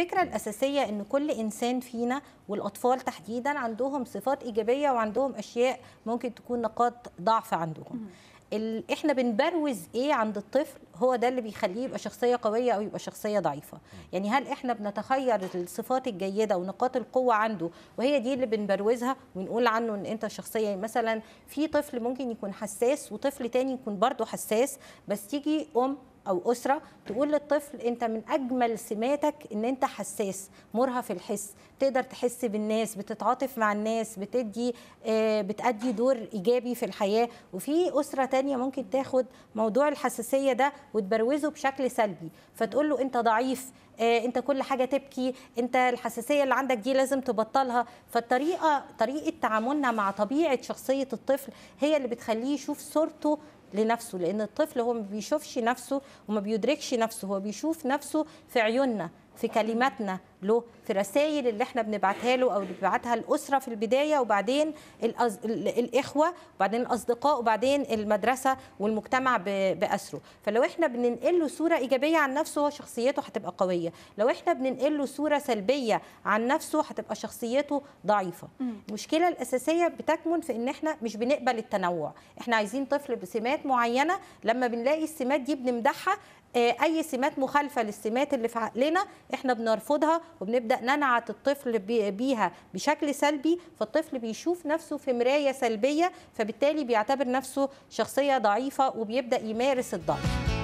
الفكره الاساسيه ان كل انسان فينا والاطفال تحديدا عندهم صفات ايجابيه وعندهم اشياء ممكن تكون نقاط ضعف عندهم احنا بنبروز ايه عند الطفل هو ده اللي بيخليه يبقى شخصيه قويه او يبقى شخصيه ضعيفه يعني هل احنا بنتخير الصفات الجيده ونقاط القوه عنده وهي دي اللي بنبروزها ونقول عنه ان انت شخصيه يعني مثلا في طفل ممكن يكون حساس وطفل تاني يكون برضه حساس بس تيجي ام او اسره تقول للطفل انت من اجمل سماتك ان انت حساس مرهف الحس تقدر تحس بالناس بتتعاطف مع الناس بتدي آه، بتأدي دور ايجابي في الحياه وفي اسره تانية ممكن تاخد موضوع الحساسيه ده وتبروزه بشكل سلبي فتقول له انت ضعيف آه، انت كل حاجه تبكي انت الحساسيه اللي عندك دي لازم تبطلها فالطريقه طريقه تعاملنا مع طبيعه شخصيه الطفل هي اللي بتخليه يشوف صورته لنفسه لان الطفل هو ما بيشوفش نفسه وما بيدركش نفسه هو بيشوف نفسه في عيوننا في كلماتنا له في الرسائل اللي احنا بنبعتها له او بنبعتها الاسره في البدايه وبعدين الأز... الاخوه وبعدين الاصدقاء وبعدين المدرسه والمجتمع ب... باسره فلو احنا بننقل له صوره ايجابيه عن نفسه هو شخصيته هتبقى قويه لو احنا بننقل له صوره سلبيه عن نفسه هتبقى شخصيته ضعيفه المشكله الاساسيه بتكمن في ان احنا مش بنقبل التنوع احنا عايزين طفل بسمات معينه لما بنلاقي السمات دي بنمدحها آه، اي سمات مخالفه للسمات اللي في عقلنا احنا بنرفضها وبنبدا ننعت الطفل بيها بشكل سلبي فالطفل بيشوف نفسه في مرايه سلبيه فبالتالي بيعتبر نفسه شخصيه ضعيفه وبيبدا يمارس الضعف